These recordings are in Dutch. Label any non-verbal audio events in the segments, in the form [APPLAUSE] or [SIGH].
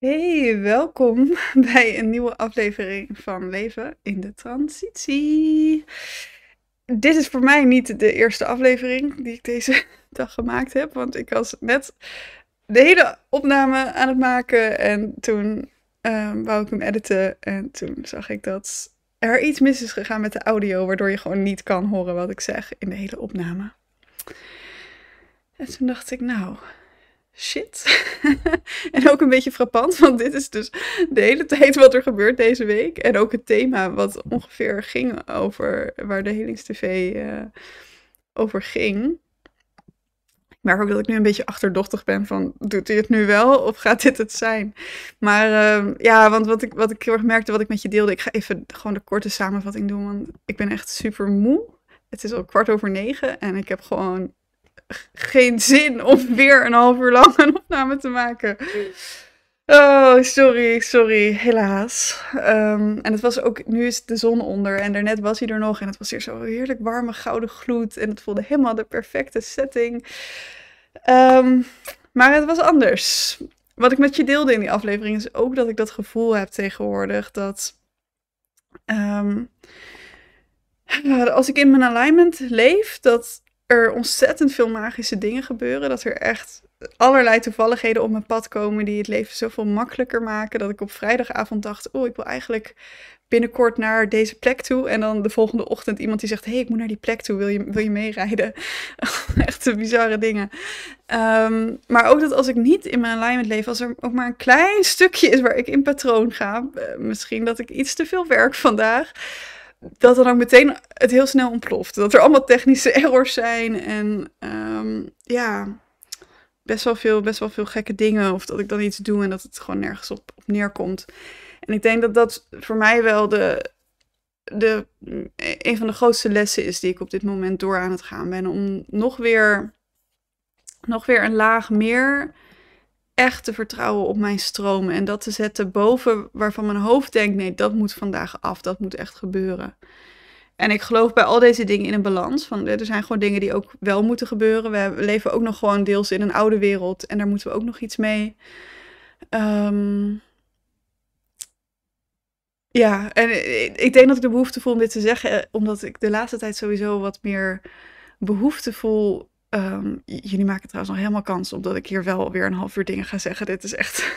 Hey, welkom [LAUGHS] bij een nieuwe aflevering van Leven in de Transitie. Dit is voor mij niet de eerste aflevering die ik deze [LAUGHS] dag gemaakt heb, want ik was net de hele opname aan het maken en toen ehm, wou ik hem editen en toen zag ik dat er iets mis is gegaan met de audio, waardoor je gewoon niet kan horen wat ik zeg in de hele opname. En toen dacht ik, nou, shit. [LAUGHS] en ook een beetje frappant, want dit is dus de hele tijd wat er gebeurt deze week. En ook het thema wat ongeveer ging over, waar de Helings TV eh, over ging. Ik merk ook dat ik nu een beetje achterdochtig ben van, doet hij het nu wel of gaat dit het zijn? Maar ehm, ja, want wat ik, wat ik heel erg merkte, wat ik met je deelde, ik ga even gewoon de korte samenvatting doen, want ik ben echt super moe. Het is al kwart over negen en ik heb gewoon geen zin om weer een half uur lang een opname te maken. Oh, sorry, sorry, helaas. Ehm, en het was ook, nu is de zon onder en daarnet was hij er nog en het was hier zo heerlijk warme gouden gloed en het voelde helemaal de perfecte setting. Ehm, maar het was anders. Wat ik met je deelde in die aflevering is ook dat ik dat gevoel heb tegenwoordig dat ehm, als ik in mijn alignment leef, dat er ontzettend veel magische dingen gebeuren. Dat er echt allerlei toevalligheden op mijn pad komen die het leven zoveel makkelijker maken. Dat ik op vrijdagavond dacht, oh, ik wil eigenlijk binnenkort naar deze plek toe. En dan de volgende ochtend iemand die zegt, hey, ik moet naar die plek toe, wil je, wil je meerijden? [LAUGHS] echt bizarre dingen. Ehm, maar ook dat als ik niet in mijn alignment leef, als er ook maar een klein stukje is waar ik in patroon ga, eh, misschien dat ik iets te veel werk vandaag, dat dan ook meteen het heel snel ontploft. Dat er allemaal technische [LAUGHS] errors zijn en ehm, ja, best wel, veel, best wel veel gekke dingen. Of dat ik dan iets doe en dat het gewoon nergens op, op neerkomt. En ik denk dat dat voor mij wel de, de, eh, een van de grootste lessen is die ik op dit moment door aan het gaan ben. Om nog weer, nog weer een laag meer echt te vertrouwen op mijn stromen en dat te zetten boven waarvan mijn hoofd denkt: nee, dat moet vandaag af, dat moet echt gebeuren. En ik geloof bij al deze dingen in een balans. Van, er zijn gewoon dingen die ook wel moeten gebeuren. We leven ook nog gewoon deels in een oude wereld en daar moeten we ook nog iets mee. Ehm, ja, en ik denk dat ik de behoefte voel om dit te zeggen, eh, omdat ik de laatste tijd sowieso wat meer behoefte voel Ehm, jullie maken trouwens nog helemaal kans op dat ik hier wel weer een half uur dingen ga zeggen. Dit is echt.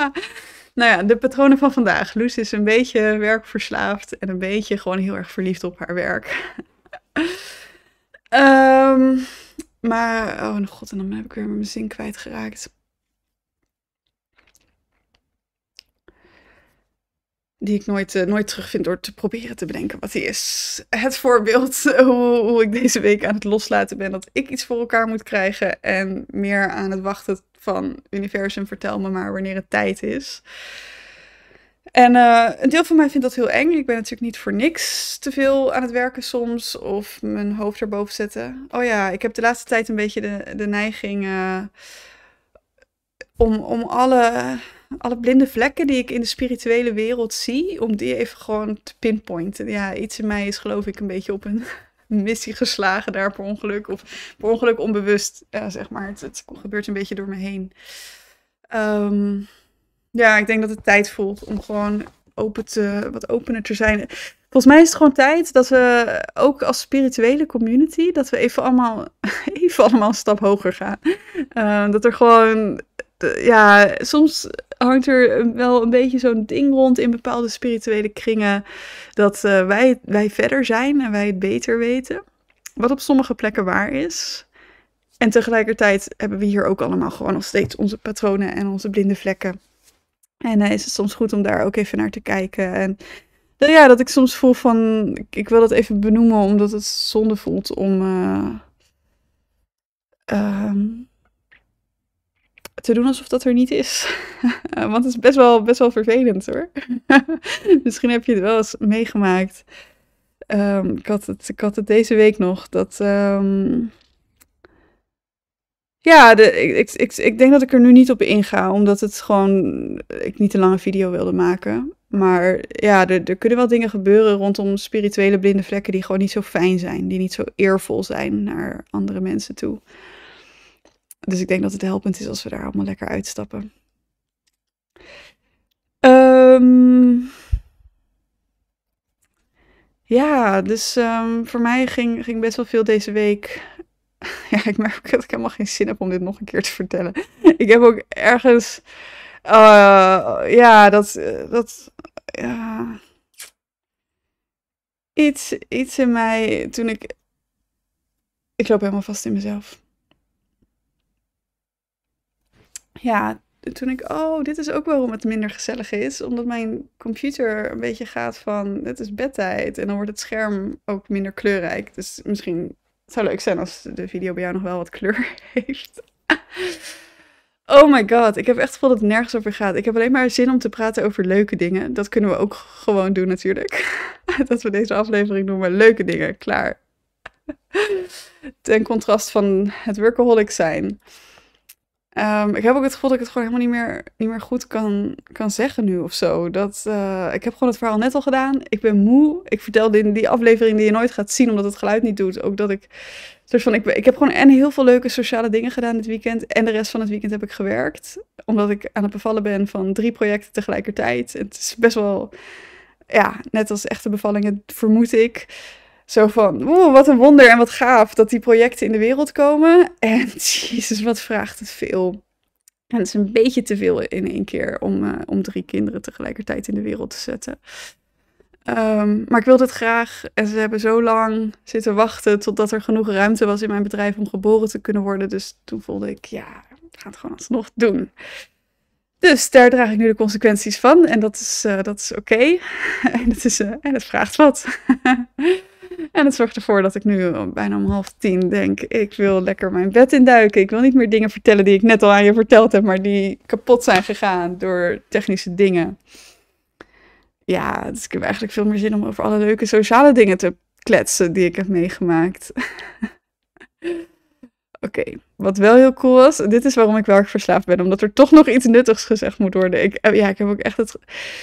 [LAUGHS] nou ja, de patronen van vandaag. Loes is een beetje werkverslaafd en een beetje gewoon heel erg verliefd op haar werk. [LAUGHS] Ehm, maar, oh god, en dan heb ik weer mijn zin kwijtgeraakt. die ik nooit, eh, nooit terugvind door te proberen te bedenken wat hij is. Het voorbeeld [LAUGHS] eh, hoe, hoe, ik deze week aan het loslaten ben dat ik iets voor elkaar moet krijgen en meer aan het wachten van universum vertel me maar wanneer het tijd is. En eh, een deel van mij vindt dat heel eng. Ik ben natuurlijk niet voor niks te veel aan het werken soms of mijn hoofd erboven zetten. Oh ja, ik heb de laatste tijd een beetje de, de neiging om, om alle alle blinde vlekken die ik in de spirituele wereld zie, om die even gewoon te pinpointen. Ja, iets in mij is geloof ik een beetje op een [LAUGHS] missie geslagen daar per ongeluk. Of per ongeluk onbewust, ja, zeg maar. Het, het, gebeurt een beetje door me heen. Ehm, ja, ik denk dat het tijd voelt om gewoon open te, wat opener te zijn. Volgens mij is het gewoon tijd dat we ook als spirituele community, dat we even allemaal, [LAUGHS] even allemaal een stap hoger gaan. Ehm, dat er gewoon eh, ja, soms hangt er wel een beetje zo'n ding rond in bepaalde spirituele kringen. Dat eh, wij, wij verder zijn en wij het beter weten. Wat op sommige plekken waar is. En tegelijkertijd hebben we hier ook allemaal gewoon nog steeds onze patronen en onze blinde vlekken. En eh, is het soms goed om daar ook even naar te kijken. En nou ja, dat ik soms voel van, ik, wil dat even benoemen omdat het zonde voelt om... Ehm, te doen alsof dat er niet is. [LAUGHS] Want het is best wel, best wel vervelend hoor. [LAUGHS] Misschien heb je het wel eens meegemaakt. Ehm, ik, had het, ik had het deze week nog. Dat. Ehm, ja, ik, ik, ik, ik, denk dat ik er nu niet op inga. Omdat het gewoon. Ik niet een lange video wilde maken. Maar ja, er, er kunnen wel dingen gebeuren rondom spirituele blinde vlekken. die gewoon niet zo fijn zijn. Die niet zo eervol zijn naar andere mensen toe. Dus ik denk dat het helpend is als we daar allemaal lekker uitstappen. Ehm, ja, dus ehm, voor mij ging, ging best wel veel deze week. [LAUGHS] Ja, ik merk dat ik helemaal geen zin heb om dit nog een keer te vertellen. [LAUGHS] Ik heb ook ergens. Eh, ja, dat. Eh, dat iets, iets in mij toen ik. Ik loop helemaal vast in mezelf. ja, toen ik, oh, dit is ook waarom het minder gezellig is. Omdat mijn computer een beetje gaat van, het is bedtijd. En dan wordt het scherm ook minder kleurrijk. Dus misschien het zou leuk zijn als de video bij jou nog wel wat kleur [LAUGHS] heeft. Oh my god, ik heb echt gevoel dat het nergens over gaat. Ik heb alleen maar zin om te praten over leuke dingen. Dat kunnen we ook gewoon doen natuurlijk. [LAUGHS] Dat we deze aflevering noemen leuke dingen, klaar. Ten contrast van het workaholic zijn. Ehm, ik heb ook het gevoel dat ik het gewoon helemaal niet meer, niet meer goed kan, kan zeggen nu of zo. Dat, eh, ik heb gewoon het verhaal net al gedaan. Ik ben moe. Ik vertelde in die aflevering die je nooit gaat zien, omdat het geluid niet doet. Ook dat ik. Dus van, ik, ik heb gewoon en heel veel leuke sociale dingen gedaan dit weekend. En de rest van het weekend heb ik gewerkt. Omdat ik aan het bevallen ben van drie projecten tegelijkertijd. Het is best wel. Ja, net als echte bevallingen vermoed ik. Zo van, wat een wonder en wat gaaf dat die projecten in de wereld komen. [LAUGHS] En jezus, wat vraagt het veel. En het is een beetje te veel in één keer om, eh, om drie kinderen tegelijkertijd in de wereld te zetten. Ehm, maar ik wilde het graag. En ze hebben zo lang zitten wachten totdat er genoeg ruimte was in mijn bedrijf om geboren te kunnen worden. Dus toen voelde ik, ja, ik gaan het gewoon alsnog doen. Dus daar draag ik nu de consequenties van. En dat is, eh, dat is oké. [LAUGHS] en, het is, eh, en het vraagt wat. [LAUGHS] En het zorgt ervoor dat ik nu bijna om half tien denk: ik wil lekker mijn bed induiken. Ik wil niet meer dingen vertellen die ik net al aan je verteld heb, maar die kapot zijn gegaan door technische dingen. Ja, dus ik heb eigenlijk veel meer zin om over alle leuke sociale dingen te kletsen die ik heb meegemaakt. [LAUGHS] Oké, wat wel heel cool was, dit is waarom ik verslaafd ben, omdat er toch nog iets nuttigs gezegd moet worden. Ik, eh, ja, ik heb ook echt het.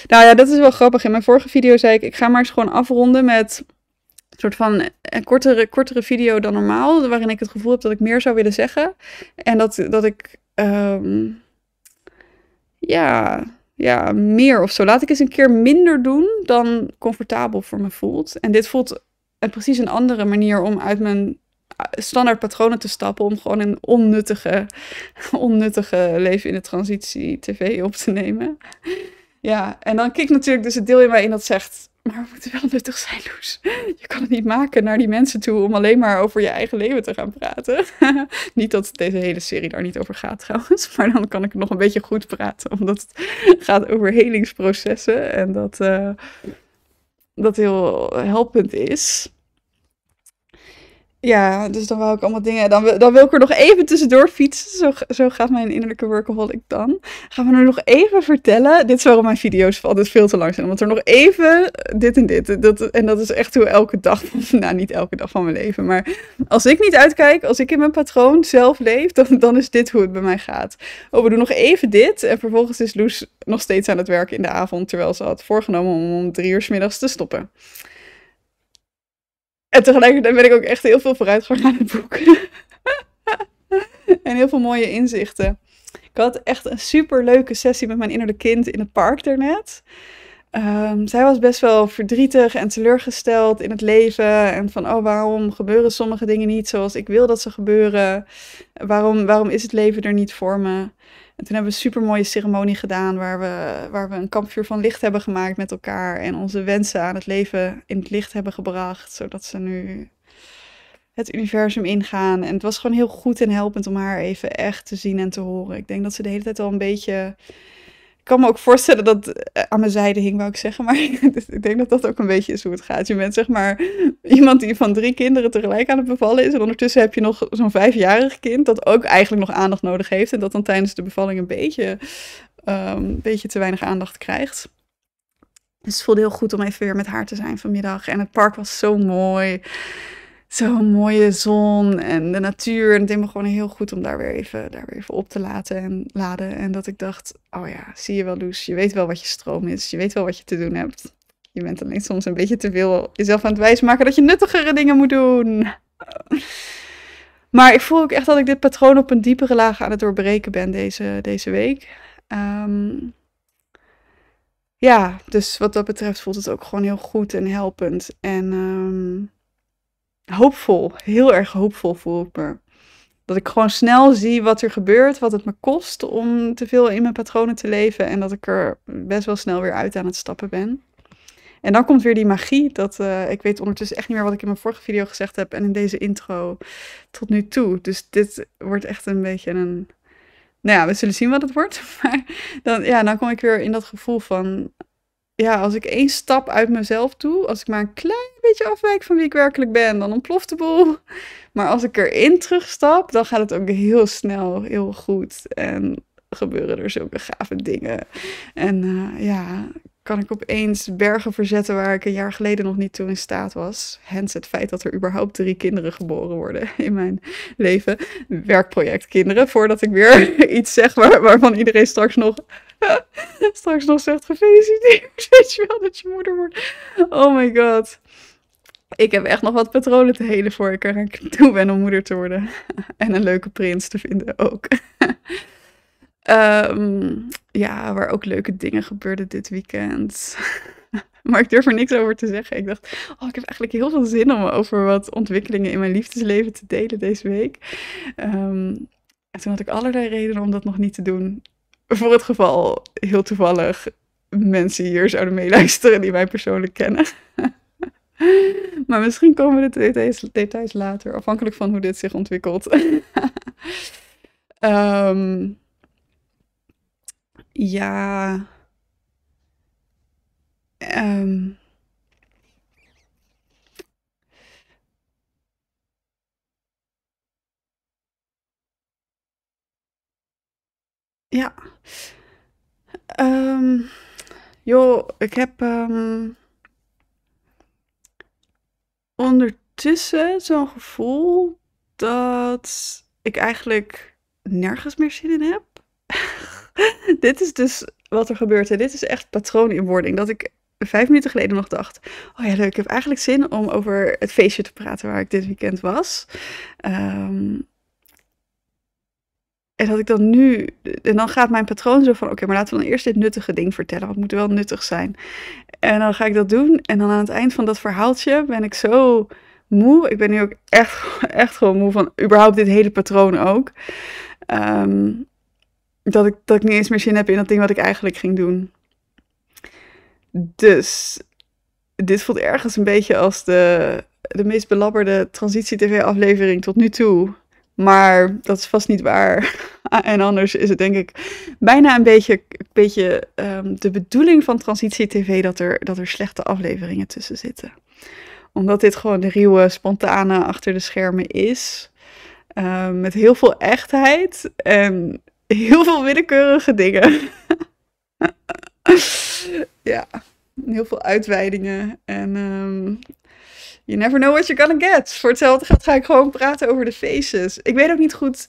Nou ja, dat is wel grappig. In mijn vorige video zei ik, ik ga maar eens gewoon afronden met een soort van een eh, kortere, kortere video dan normaal, waarin ik het gevoel heb dat ik meer zou willen zeggen. En dat, dat ik. Ehm, ja, ja, meer of zo. Laat ik eens een keer minder doen dan comfortabel voor me voelt. En dit voelt een, eh, precies een andere manier om uit mijn eh, standaard patronen te stappen. Om gewoon een onnuttige, [LAUGHS] onnuttige leven in de transitie tv op te nemen. Ja, en dan kijk natuurlijk dus het deel in mij in dat zegt... Maar we moeten wel nuttig zijn, Loes. Je kan het niet maken naar die mensen toe om alleen maar over je eigen leven te gaan praten. [LAUGHS] niet dat deze hele serie daar niet over gaat trouwens. Maar dan kan ik nog een beetje goed praten. Omdat het gaat over helingsprocessen. En dat, eh, dat heel helpend is ja, dus dan wou ik allemaal dingen. Dan, dan wil ik er nog even tussendoor fietsen. Zo, zo gaat mijn innerlijke workaholic dan. Gaan we er nog even vertellen. Dit is waarom mijn video's altijd veel te lang zijn. Want er nog even dit en dit. Dat, en dat is echt hoe elke dag. [LAUGHS] Nou, niet elke dag van mijn leven. Maar als ik niet uitkijk, als ik in mijn patroon zelf leef, dan, dan is dit hoe het bij mij gaat. Oh, we doen nog even dit. En vervolgens is Loes nog steeds aan het werken in de avond. Terwijl ze had voorgenomen om om drie uur s middags te stoppen. En tegelijkertijd ben ik ook echt heel veel vooruitgang aan het boek. [LAUGHS] en heel veel mooie inzichten. Ik had echt een super leuke sessie met mijn innerlijke kind in het park daarnet. Um, zij was best wel verdrietig en teleurgesteld in het leven. En van, oh, waarom gebeuren sommige dingen niet zoals ik wil dat ze gebeuren? Waarom, waarom is het leven er niet voor me? En toen hebben we een mooie ceremonie gedaan waar we, waar we een kampvuur van licht hebben gemaakt met elkaar. En onze wensen aan het leven in het licht hebben gebracht, zodat ze nu het universum ingaan. En het was gewoon heel goed en helpend om haar even echt te zien en te horen. Ik denk dat ze de hele tijd al een beetje kan me ook voorstellen dat eh, aan mijn zijde hing, wou ik zeggen. Maar [LAUGHS] ik denk dat dat ook een beetje is hoe het gaat. Je bent zeg maar iemand die van drie kinderen tegelijk aan het bevallen is. En ondertussen heb je nog zo'n vijfjarig kind dat ook eigenlijk nog aandacht nodig heeft. En dat dan tijdens de bevalling een beetje, ehm, een beetje te weinig aandacht krijgt. Dus het voelde heel goed om even weer met haar te zijn vanmiddag. En het park was zo mooi zo'n mooie zon en de natuur. En het is me gewoon heel goed om daar weer, even, daar weer even op te laten en laden. En dat ik dacht, oh ja, zie je wel Loes, je weet wel wat je stroom is. Je weet wel wat je te doen hebt. Je bent alleen soms een beetje te veel jezelf aan het wijsmaken dat je nuttigere dingen moet doen. Maar ik voel ook echt dat ik dit patroon op een diepere laag aan het doorbreken ben deze, deze week. Ehm, ja, dus wat dat betreft voelt het ook gewoon heel goed en helpend. En ehm, hoopvol. Heel erg hoopvol voel ik me. Dat ik gewoon snel zie wat er gebeurt, wat het me kost om te veel in mijn patronen te leven. En dat ik er best wel snel weer uit aan het stappen ben. En dan komt weer die magie. Dat, eh, ik weet ondertussen echt niet meer wat ik in mijn vorige video gezegd heb en in deze intro tot nu toe. Dus dit wordt echt een beetje een. Nou ja, we zullen zien wat het wordt. [LAUGHS] Maar dan, ja, dan kom ik weer in dat gevoel van ja, als ik één stap uit mezelf doe, als ik maar een klein beetje afwijk van wie ik werkelijk ben, dan ontploft de boel. Maar als ik erin terugstap, dan gaat het ook heel snel heel goed. En gebeuren er zulke gave dingen. En eh, ja, kan ik opeens bergen verzetten waar ik een jaar geleden nog niet toe in staat was. Hens het feit dat er überhaupt drie kinderen geboren worden in mijn leven. Werkprojectkinderen, voordat ik weer [LAUGHS] iets zeg waarvan iedereen straks nog [LAUGHS] Straks nog zegt gefeliciteerd. [LAUGHS] Weet je wel dat je moeder wordt. Oh my god. Ik heb echt nog wat patronen te helen voor ik er aan toe ben om moeder te worden. [LAUGHS] en een leuke prins te vinden ook. Ehm, ja, waar ook leuke dingen gebeurden dit weekend. maar ik durf er niks over te zeggen. Ik dacht, oh, ik heb eigenlijk heel veel zin om over wat ontwikkelingen in mijn liefdesleven te delen deze week. Ehm, en toen had ik allerlei redenen om dat nog niet te doen voor het geval heel toevallig mensen hier zouden meeluisteren die mij persoonlijk kennen. [LAUGHS] maar misschien komen de details, later, afhankelijk van hoe dit zich ontwikkelt. [LAUGHS] Ehm, ja. Um, Ja. Ehm, joh, ik heb ehm, ondertussen zo'n gevoel dat ik eigenlijk nergens meer zin in heb. [LAUGHS] Dit is dus wat er gebeurt. En dit is echt patroon in wording Dat ik vijf minuten geleden nog dacht: Oh ja, leuk. Ik heb eigenlijk zin om over het feestje te praten waar ik dit weekend was. Um, en dat ik dan nu, en dan gaat mijn patroon zo van: oké, maar laten we dan eerst dit nuttige ding vertellen, want het moet wel nuttig zijn. En dan ga ik dat doen. En dan aan het eind van dat verhaaltje ben ik zo moe. Ik ben nu ook echt, [LAUGHS] echt gewoon moe van überhaupt dit hele patroon ook. Ehm, dat, ik, dat ik niet eens meer zin heb in dat ding wat ik eigenlijk ging doen. Dus dit voelt ergens een beetje als de, de meest belabberde transitie-tv-aflevering tot nu toe. Maar dat is vast niet waar. [LAUGHS] en anders is het denk ik bijna een beetje, een beetje ehm, de bedoeling van Transitie TV dat er, dat er slechte afleveringen tussen zitten. Omdat dit gewoon de ruwe, spontane achter de schermen is. Ehm, met heel veel echtheid en heel veel willekeurige dingen. [LAUGHS] ja, heel veel uitweidingen. En ehm, you never know what you're gonna get. Voor hetzelfde geld ga ik gewoon praten over de feestjes. Ik weet ook niet goed.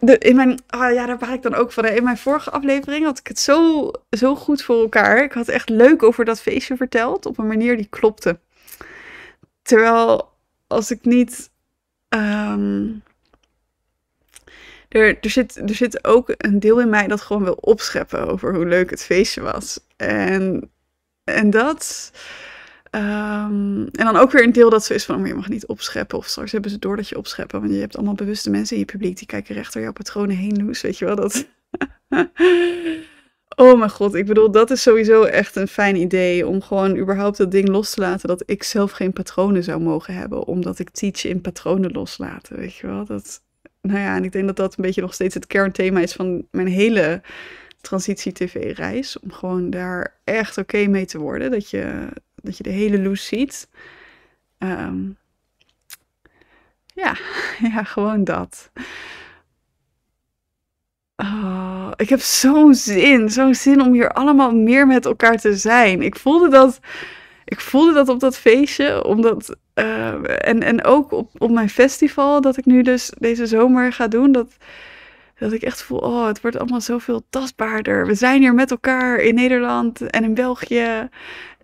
De, in mijn, ah ja, daar waar ik dan ook van. In mijn vorige aflevering had ik het zo, zo goed voor elkaar. Ik had echt leuk over dat feestje verteld. Op een manier die klopte. Terwijl als ik niet. Ehm, er, er, zit, er zit ook een deel in mij dat gewoon wil opscheppen over hoe leuk het feestje was. En, en dat. Ehm, en dan ook weer een deel dat ze is van, oh, Maar je mag niet opscheppen. Of straks hebben ze door dat je opscheppen. Want je hebt allemaal bewuste mensen in je publiek. Die kijken recht door jouw patronen heen, Loes. Weet je wel, dat... [LAUGHS] oh mijn god, ik bedoel, dat is sowieso echt een fijn idee. Om gewoon überhaupt dat ding los te laten. Dat ik zelf geen patronen zou mogen hebben. Omdat ik teach in patronen loslaten, weet je wel. Dat, nou ja, en ik denk dat dat een beetje nog steeds het kernthema is van mijn hele transitie-tv-reis. Om gewoon daar echt oké mee te worden. Dat je dat je de hele loes ziet. Ehm, ja, [LAUGHS] ja, gewoon dat. Oh, ik heb zo'n zin, zo'n zin om hier allemaal meer met elkaar te zijn. Ik voelde dat, ik voelde dat op dat feestje, omdat, ehm, en, en ook op, op mijn festival dat ik nu dus deze zomer ga doen. Dat, dat ik echt voel, oh, het wordt allemaal zoveel tastbaarder. We zijn hier met elkaar in Nederland en in België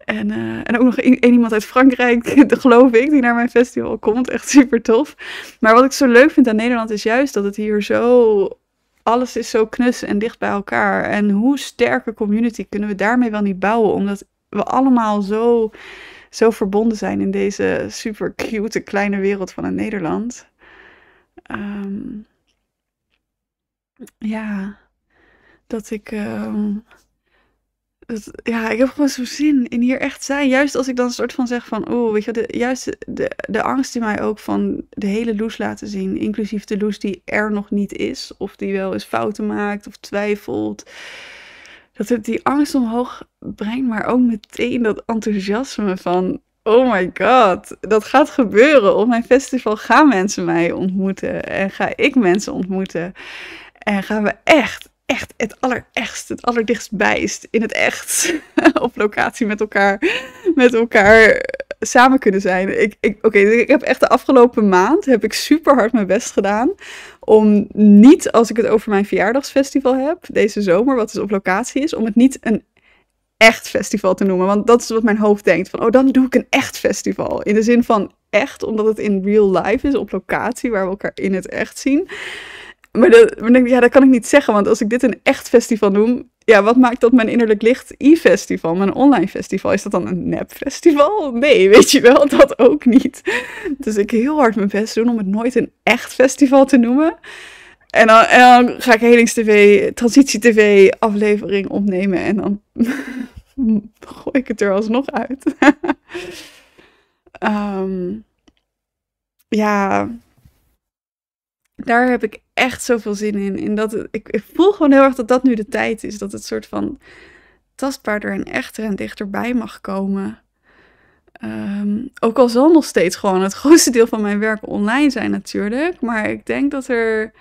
en, eh, en ook nog één iemand uit Frankrijk, [LAUGHS] geloof ik, die naar mijn festival komt. Echt super tof. Maar wat ik zo leuk vind aan Nederland is juist dat het hier zo. Alles is zo knus en dicht bij elkaar. En hoe sterke community kunnen we daarmee wel niet bouwen? Omdat we allemaal zo, zo verbonden zijn in deze super cute kleine wereld van Nederland. Ehm, ja, dat ik. Ehm, ja, ik heb gewoon zo'n zin in hier echt zijn. Juist als ik dan een soort van zeg van, oh, weet je, de, juist de, de angst in mij ook van de hele loes laten zien. Inclusief de loes die er nog niet is. Of die wel eens fouten maakt of twijfelt. Dat het die angst omhoog brengt, maar ook meteen dat enthousiasme van, oh my god, dat gaat gebeuren. Op mijn festival gaan mensen mij ontmoeten en ga ik mensen ontmoeten. En gaan we echt echt het allerechtst, het allerdichtstbijst in het echt [LAUGHS] op locatie met elkaar, met elkaar eh, samen kunnen zijn. Ik, ik, Oké, dus ik heb echt de afgelopen maand heb ik super hard mijn best gedaan om niet, als ik het over mijn verjaardagsfestival heb, deze zomer, wat dus op locatie is, om het niet een echt festival te noemen. Want dat is wat mijn hoofd denkt. Van, oh, dan doe ik een echt festival. In de zin van echt, omdat het in real life is, op locatie, waar we elkaar in het echt zien. Maar, dat, maar ja, dat kan ik niet zeggen, want als ik dit een echt festival noem, ja, wat maakt dat mijn innerlijk licht e-festival, mijn online festival, is dat dan een nep festival? Nee, [LAUGHS] weet je wel, dat ook niet. Dus ik heel hard mijn best doen om het nooit een echt festival te noemen. En dan, ga ik Helings TV, Transitie TV aflevering opnemen en dan [LAUGHS] gooi ik het er alsnog uit. [LAUGHS] Ehm, ja, daar heb ik echt zoveel zin in. in dat ik, ik, voel gewoon heel erg dat dat nu de tijd is. Dat het soort van tastbaarder en echter en dichterbij mag komen. Ehm, ook al zal nog steeds gewoon het [LAUGHS] grootste deel van mijn werk online zijn natuurlijk. Maar ik denk dat er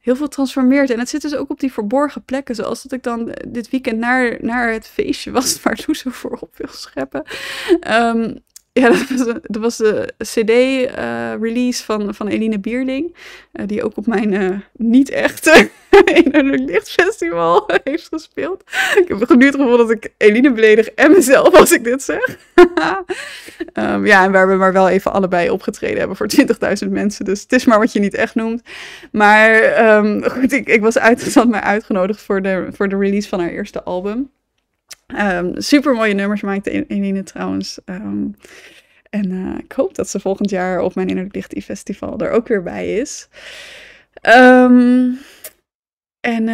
heel veel transformeert. En het zit dus ook op die verborgen plekken. Zoals dat ik dan eh, dit weekend naar, naar het feestje was [LAUGHS] waar Loes voor op wil scheppen. Um, [LAUGHS] Ja, dat was, de CD-release eh, van, van Eline Bierling eh, die ook op mijn eh, niet-echte [LAUGHS] Innerlijk Lichtfestival [LAUGHS] heeft gespeeld. Ik heb nu het gevoel dat ik Eline beledig en mezelf als ik dit zeg. Ehm, ja, en waar we maar wel even allebei opgetreden hebben voor 20.000 mensen. Dus het is maar wat je niet echt noemt. Maar ehm, goed, ik, ik was uitgezet maar uitgenodigd voor de, voor de release van haar eerste album. Ehm, super mooie nummers maakt e- Eline trouwens. Ehm, en eh, ik hoop dat ze volgend jaar op mijn Innerlijk dichtie Festival er ook weer bij is. Ehm, en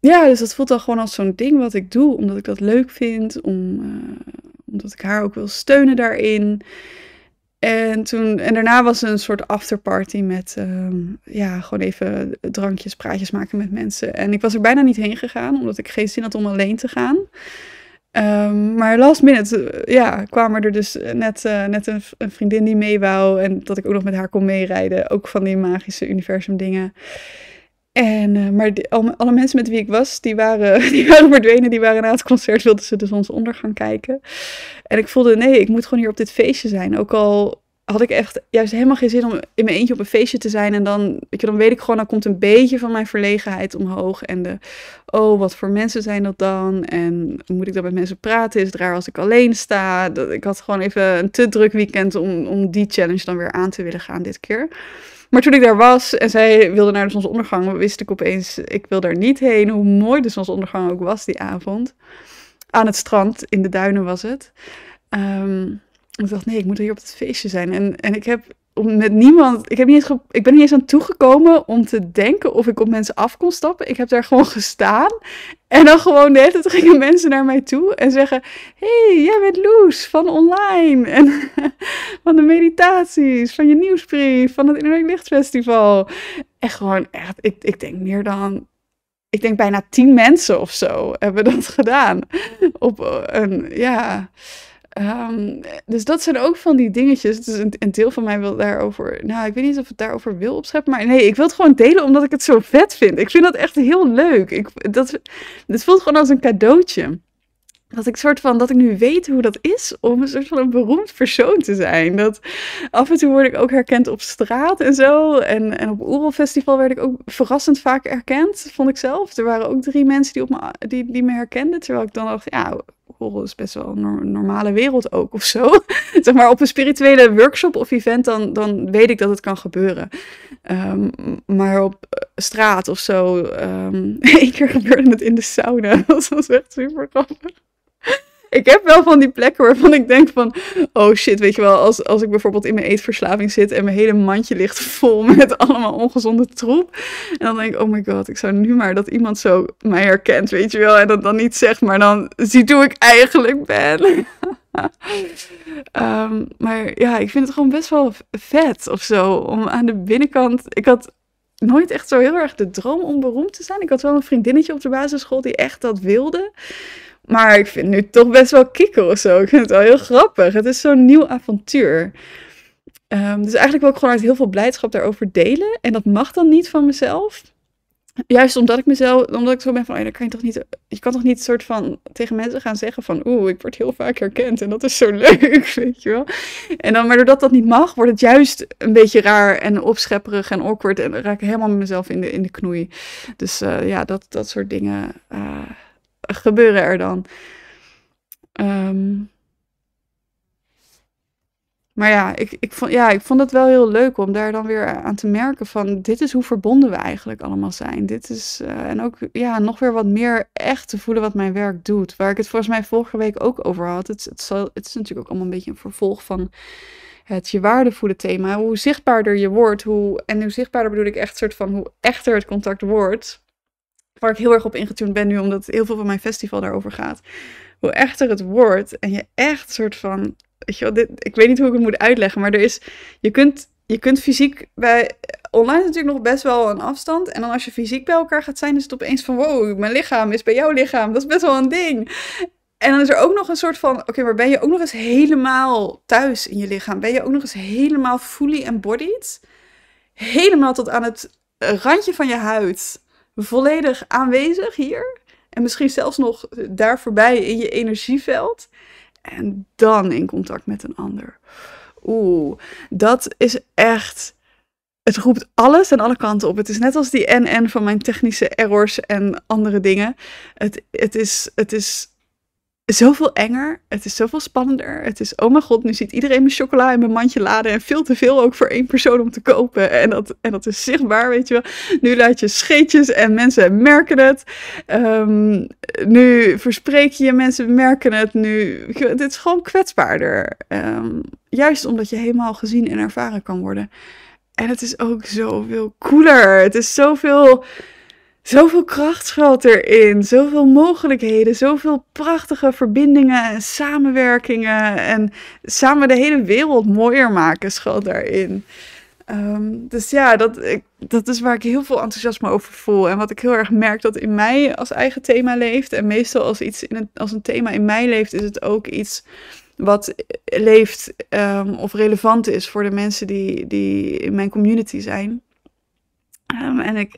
ja, dus dat voelt dan gewoon als zo'n ding wat ik doe, omdat ik dat leuk vind, om, eh, omdat ik haar ook wil steunen daarin. En, toen, en daarna was er een soort afterparty met ehm, ja, gewoon even drankjes, praatjes maken met mensen. En ik was er bijna niet heen gegaan, omdat ik geen zin had om alleen te gaan. Ehm, maar last minute eh, ja, kwamen er dus net, eh, net een, vriendin die mee wou. En dat ik ook nog met haar kon meerijden. Ook van die magische universum dingen. En, eh, maar alle, mensen met wie ik was, die waren, [LAUGHS] die waren verdwenen. Die waren na het concert, wilden ze dus ons gaan kijken. En ik voelde, nee, ik moet gewoon hier op dit feestje zijn. Ook al had ik echt juist helemaal geen zin om in mijn eentje op een feestje te zijn. En dan weet, je, dan weet ik gewoon, dan komt een beetje van mijn verlegenheid omhoog. En de, oh, wat voor mensen zijn dat dan? En moet ik dan met mensen praten? Is het raar als ik alleen sta? Dat, ik had gewoon even een te druk weekend om, om die challenge dan weer aan te willen gaan dit keer. Maar toen ik daar was en zij wilde naar de zonsondergang, wist ik opeens, ik wil daar niet heen. Hoe mooi de zonsondergang ook was die avond. Aan het strand, in de duinen was het. Ehm, ik dacht, nee, ik moet hier op het feestje zijn. En, en ik heb met niemand. Ik, heb niet eens ik ben niet eens aan toegekomen om te denken of ik op mensen af kon stappen. Ik heb daar gewoon gestaan. En dan gewoon de het gingen mensen naar mij toe en zeggen: hey, jij bent Loes van online. En [LAUGHS] van de meditaties, van je nieuwsbrief, van het Innerlijk Lichtfestival. En gewoon echt, ik, ik denk meer dan ik denk bijna tien mensen of zo hebben dat gedaan. Op eh, een, ja. Ehm, dus dat zijn ook van die dingetjes. Dus een, een, deel van mij wil daarover. Nou, ik weet niet of het daarover wil opscheppen. Maar nee, ik wil het gewoon delen omdat ik het zo vet vind. Ik vind dat echt heel leuk. Ik, dat, het voelt gewoon als een cadeautje. Dat ik soort van dat ik nu weet hoe dat is om een soort van een beroemd persoon te zijn. Dat af en toe word ik ook herkend op straat en zo. En, en op Oerol Festival werd ik ook verrassend vaak herkend, vond ik zelf. Er waren ook drie mensen die, op me, die, die me herkenden. Terwijl ik dan dacht, ja, dat is best wel een normale wereld ook of zo. [LAUGHS] zeg maar op een spirituele workshop of event, dan, dan weet ik dat het kan gebeuren. Ehm, maar op eh, straat of zo, um, [LAUGHS] één keer gebeurde het in de sauna. [LAUGHS] dat was echt super grappig ik heb wel van die plekken waarvan ik denk van, oh shit, weet je wel, als, als ik bijvoorbeeld in mijn eetverslaving zit en mijn hele mandje ligt vol [LAUGHS] met allemaal ongezonde troep. En dan denk ik, oh my god, ik zou nu maar dat iemand zo mij herkent, weet je wel, en dat dan niet zegt, maar dan ziet hoe ik eigenlijk ben. [LAUGHS] Ehm, maar ja, ik vind het gewoon best wel vet of zo. Om aan de binnenkant. Ik had nooit echt zo heel erg de droom om beroemd te zijn. Ik had wel een vriendinnetje op de basisschool die echt dat wilde. Maar ik vind het nu toch best wel kikker of zo. Ik vind het wel heel grappig. Het is zo'n nieuw avontuur. Ehm, dus eigenlijk wil ik gewoon uit heel veel blijdschap daarover delen. En dat mag dan niet van mezelf. Juist omdat ik mezelf, omdat ik zo ben van, oh, dan kan je toch niet, je kan toch niet soort van tegen mensen gaan zeggen van, oeh, ik word heel vaak herkend en dat is zo [LAUGHS] leuk, weet je wel. En dan, maar doordat dat niet mag, wordt het juist een beetje raar en opschepperig en awkward en raak ik helemaal met mezelf in de, in de knoei. Dus eh, ja, dat, dat soort dingen. Eh, gebeuren er dan? Ehm, maar ja ik, ik vond, ja, ik vond het wel heel leuk om daar dan weer aan te merken van dit is hoe verbonden we eigenlijk allemaal zijn. Dit is, eh, en ook ja, nog weer wat meer echt te voelen wat mijn werk doet. Waar ik het volgens mij vorige week ook over had. Het, het, zal, het is natuurlijk ook allemaal een beetje een vervolg van het je voelen thema. Hoe zichtbaarder je wordt, hoe, en hoe zichtbaarder bedoel ik echt soort van hoe echter het contact wordt waar ik heel erg op ingetuned ben nu, omdat heel veel van mijn festival daarover gaat. Hoe echter het wordt en je echt soort van, weet je wel, dit, ik weet niet hoe ik het moet uitleggen, maar er is, je kunt, je kunt fysiek bij, online is natuurlijk nog best wel een afstand. En dan als je fysiek bij elkaar gaat zijn, is het opeens van, wow, mijn lichaam is bij jouw lichaam. Dat is best wel een ding. En dan is er ook nog een soort van, oké, maar ben je ook nog eens helemaal thuis in je lichaam? Ben je ook nog eens helemaal fully embodied? Helemaal tot aan het eh, randje van je huid volledig aanwezig hier. En misschien zelfs nog daar voorbij in je energieveld. En dan in contact met een ander. Oeh, dat is echt. Het roept alles aan alle kanten op. Het is net als die NN van mijn technische errors en andere dingen. Het, het, is, het is zoveel enger. Het is zoveel spannender. Het is, oh mijn god, nu ziet iedereen mijn chocola in mijn mandje laden. En veel te veel ook voor één persoon om te kopen. En dat, en dat is zichtbaar, weet je wel. Nu laat je scheetjes en mensen merken het. Ehm, nu verspreek je, mensen merken het. Nu, dit is gewoon kwetsbaarder. Ehm, juist omdat je helemaal gezien en ervaren kan worden. En het is ook zoveel cooler. Het is zoveel Zoveel kracht schuilt erin, zoveel mogelijkheden, zoveel prachtige verbindingen en samenwerkingen en samen de hele wereld mooier maken schuilt daarin. Um, dus ja, dat, ik, dat is waar ik heel veel enthousiasme over voel. En wat ik heel erg merk dat in mij als eigen thema leeft. En meestal als iets in een, als een thema in mij leeft, is het ook iets wat leeft ehm, of relevant is voor de mensen die, die in mijn community zijn en ik,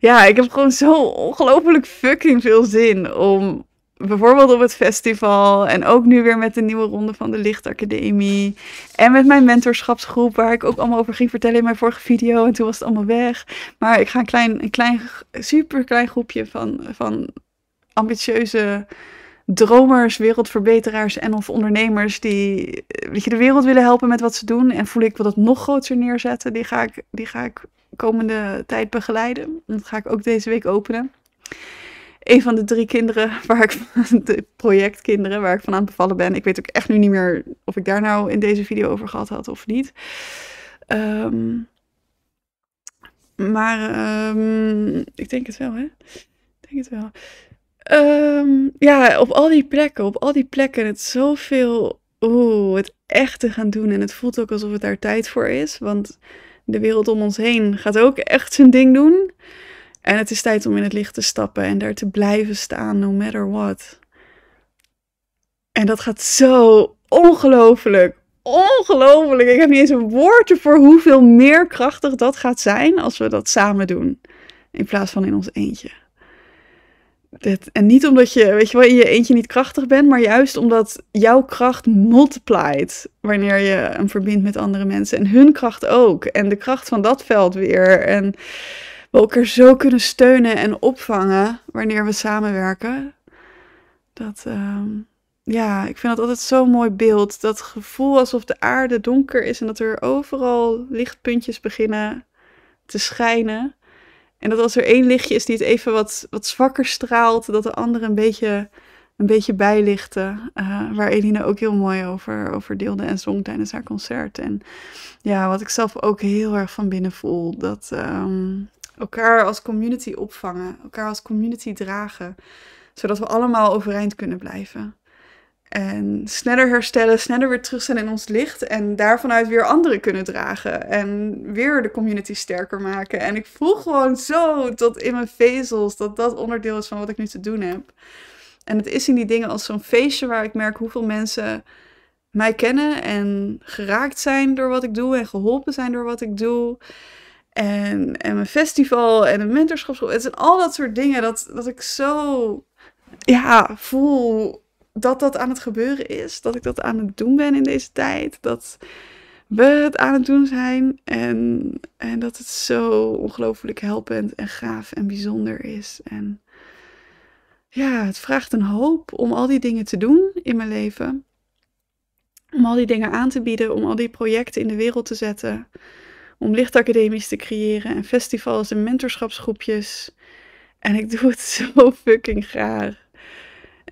ja, ik heb gewoon zo ongelooflijk fucking veel zin om bijvoorbeeld op het festival en ook nu weer met de nieuwe ronde van de Lichtacademie en met mijn mentorschapsgroep waar ik ook allemaal over ging vertellen in mijn vorige video en toen was het allemaal weg. Maar ik ga een klein, een klein super klein groepje van, van ambitieuze dromers, wereldverbeteraars en of ondernemers die eh, weet je, de wereld willen helpen met wat ze doen. En voel ik wil dat nog groter neerzetten. Die ga ik, die ga ik komende tijd begeleiden. Dat ga ik ook deze week openen. Een van de drie kinderen waar ik [LAUGHS] de projectkinderen waar ik van aan bevallen ben. Ik weet ook echt nu niet meer of ik daar nou in deze video over gehad had of niet. Ehm, maar ehm, ik denk het wel, hè? Ik denk het wel. Ehm, ja, op al die plekken, op al die plekken. Het zoveel, oeh, het echt te gaan doen. En het voelt ook alsof het daar tijd voor is. Want de wereld om ons heen gaat ook echt zijn ding doen. En het is tijd om in het licht te stappen en daar te blijven staan, no matter what. En dat gaat zo ongelooflijk, ongelooflijk. Ik heb niet eens een woordje voor hoeveel meer krachtig dat gaat zijn als we dat samen doen. In plaats van in ons eentje en niet omdat je, weet je wel, in je eentje niet krachtig bent, maar juist omdat jouw kracht multiplied wanneer je hem verbindt met andere mensen. En hun kracht ook. En de kracht van dat veld weer. En we elkaar zo kunnen steunen en opvangen wanneer we samenwerken. Dat, ehm, ja, ik vind dat altijd zo'n mooi beeld. Dat gevoel alsof de aarde donker is en dat er overal lichtpuntjes beginnen te schijnen. En dat als er één lichtje is die het even wat, wat zwakker straalt, dat de andere een beetje, een beetje bijlichten. Eh, waar Eline ook heel mooi over, over deelde en zong tijdens haar concert. En ja, wat ik zelf ook heel erg van binnen voel, dat ehm, elkaar als community opvangen, elkaar als community dragen, zodat we allemaal overeind kunnen blijven. En sneller herstellen, sneller weer terug zijn in ons licht. En daarvanuit weer anderen kunnen dragen. En weer de community sterker maken. En ik voel gewoon zo tot in mijn vezels dat dat onderdeel is van wat ik nu te doen heb. En het is in die dingen als zo'n feestje waar ik merk hoeveel mensen mij kennen en geraakt zijn door wat ik doe en geholpen zijn door wat ik doe. En, en mijn festival en een mentorschapsgroep. Het zijn al dat soort dingen dat, dat ik zo ja, voel dat dat aan het gebeuren is, dat ik dat aan het doen ben in deze tijd, dat we het aan het doen zijn en, en dat het zo ongelooflijk helpend en gaaf en bijzonder is. En ja, het vraagt een hoop om al die dingen te doen in mijn leven, om al die dingen aan te bieden, om al die projecten in de wereld te zetten, om lichtacademies te creëren en festivals en mentorschapsgroepjes. En ik doe het [LAUGHS] zo fucking graag.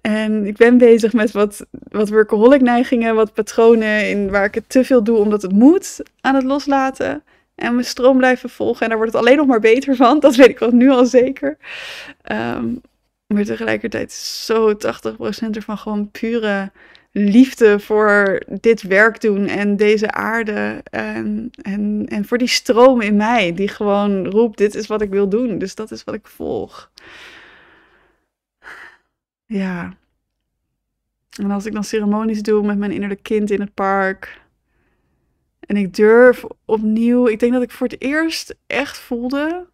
En ik ben bezig met wat, wat workaholic neigingen, wat patronen in waar ik het te veel doe omdat het moet aan het loslaten. En mijn stroom blijven volgen. En daar wordt het alleen nog maar beter van. [LAUGHS] Dat weet ik wel nu al zeker. Ehm, maar tegelijkertijd zo 80% ervan gewoon pure liefde voor dit werk doen en deze aarde. En, en, en voor die stroom in mij die gewoon roept, dit is wat ik wil doen. Dus dat is wat ik volg. Ja. En als ik dan ceremonies doe met mijn innerlijk kind in het park. En ik durf opnieuw. Ik denk dat ik voor het eerst echt voelde.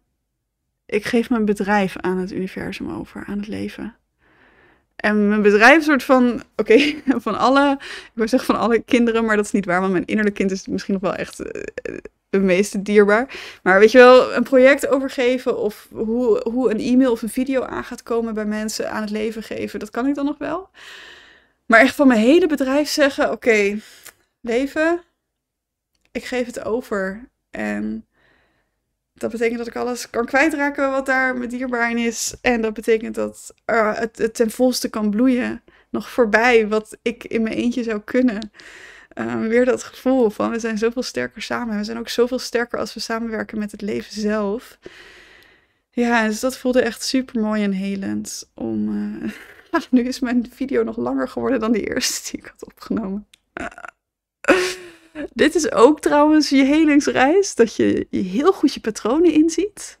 Ik geef mijn bedrijf aan het universum over, aan het leven. En mijn bedrijf soort van, oké, [LAUGHS] van alle, ik wil zeggen van alle kinderen, maar dat is niet waar, want mijn innerlijk kind is misschien nog wel echt eh, de meeste dierbaar. Maar weet je wel, een project overgeven of hoe, hoe een e-mail of een video aan gaat komen bij mensen aan het leven geven, dat kan ik dan nog wel. Maar echt van mijn hele bedrijf zeggen: oké, leven, ik geef het over. En dat betekent dat ik alles kan kwijtraken wat daar met dierbaar in is. En dat betekent dat eh, het, het ten volste kan bloeien. Nog voorbij wat ik in mijn eentje zou kunnen. Ehm, weer dat gevoel van we zijn zoveel sterker samen. We zijn ook zoveel sterker als we samenwerken met het leven zelf. Ja, dus dat voelde echt super mooi en helend. Om, eh, [LAUGHS] nu is mijn video nog langer geworden dan de eerste die ik had opgenomen. [LAUGHS] Dit is ook trouwens je helingsreis, dat je, heel goed je patronen inziet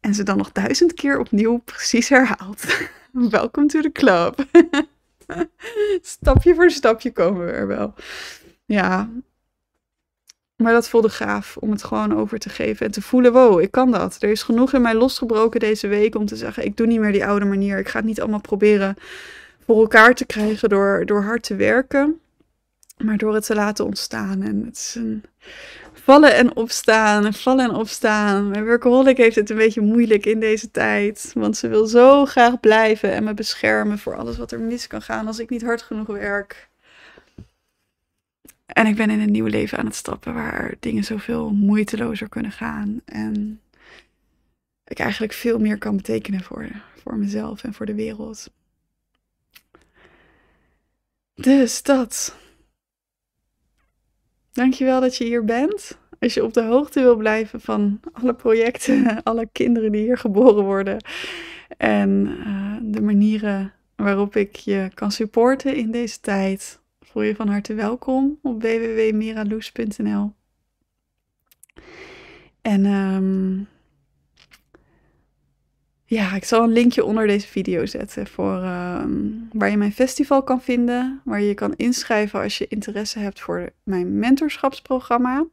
en ze dan nog duizend keer opnieuw precies herhaalt. [LAUGHS] welkom to the club. stapje voor stapje komen we er wel. Ja. Maar dat voelde gaaf om het gewoon over te geven en te voelen: wow, ik kan dat. Er is genoeg in mij losgebroken deze week om te zeggen: ik doe niet meer die oude manier. Ik ga het niet allemaal proberen voor elkaar te krijgen door, door hard te werken, maar door het te laten ontstaan. En het is een vallen en opstaan, vallen en opstaan. Mijn workaholic heeft het een beetje moeilijk in deze tijd, want ze wil zo graag blijven en me beschermen voor alles wat er mis kan gaan als ik niet hard genoeg werk. En ik ben in een nieuw leven aan het stappen waar dingen zoveel moeitelozer kunnen gaan. En ik eigenlijk veel meer kan betekenen voor, voor mezelf en voor de wereld. Dus dat. Dankjewel dat je hier bent. Als je op de hoogte wil blijven van alle projecten, [LAUGHS] alle kinderen die hier geboren worden en eh, de manieren waarop ik je kan supporten in deze tijd voel je van harte welkom op www.miraloes.nl. En ehm, ja, ik zal een linkje onder deze video zetten voor ehm, waar je mijn festival kan vinden, waar je kan inschrijven als je interesse hebt voor mijn mentorschapsprogramma.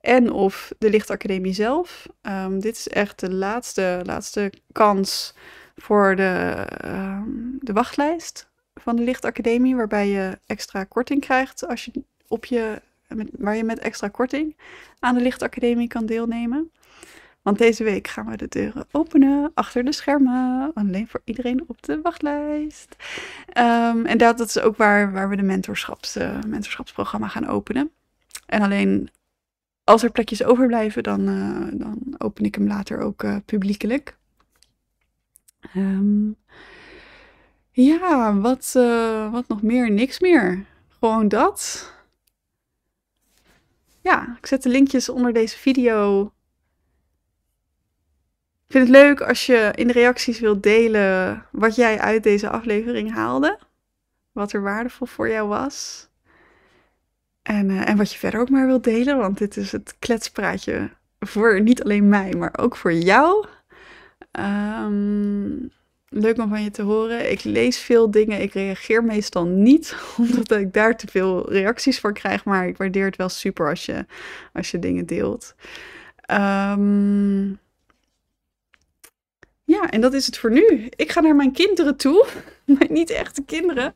En of de Lichtacademie zelf. Ehm, dit is echt de laatste, laatste kans voor de, de wachtlijst van de Lichtacademie, waarbij je extra korting krijgt als je op je, waar je met extra korting aan de Lichtacademie kan deelnemen. Want deze week gaan we de deuren openen achter de schermen. Alleen voor iedereen op de wachtlijst. Ehm, en dat, is ook waar, waar we de mentorschaps, eh, mentorschapsprogramma gaan openen. En alleen als er plekjes overblijven, dan, eh, dan open ik hem later ook eh, publiekelijk. Ehm, ja, wat, eh, wat nog meer? Niks meer. Gewoon dat. Ja, ik zet de linkjes onder deze video. Ik vind het leuk als je in de reacties wilt delen wat jij uit deze aflevering haalde. Wat er waardevol voor jou was. En, eh, en wat je verder ook maar wilt delen, want dit is het kletspraatje voor niet alleen mij, maar ook voor jou. Um, leuk om van je te horen. Ik lees veel dingen. Ik reageer meestal niet, [LAUGHS] omdat ik daar te veel reacties voor krijg. Maar ik waardeer het wel super als je, als je dingen deelt. Ehm, ja, en dat is het voor nu. Ik ga naar mijn kinderen toe. [LAUGHS] Mijn niet echte kinderen.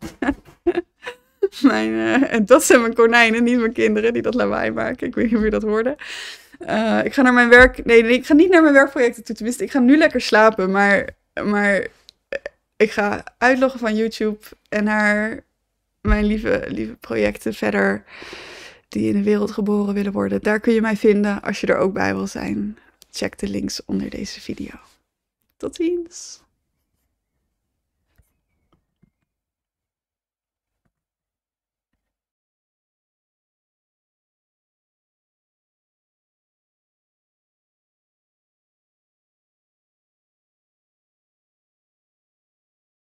[LAUGHS] mijn, eh, en dat zijn mijn konijnen, niet mijn kinderen die dat lawaai maken. Ik weet niet hoe je dat hoorde. Eh, ik ga naar mijn werk. Nee, nee, ik ga niet naar mijn werkprojecten toe. Tenminste, ik ga nu lekker slapen. Maar maar ik ga uitloggen van YouTube en naar mijn lieve, lieve projecten verder die in de wereld geboren willen worden. Daar kun je mij vinden als je er ook bij wil zijn. Check de links onder deze video. Tot ziens!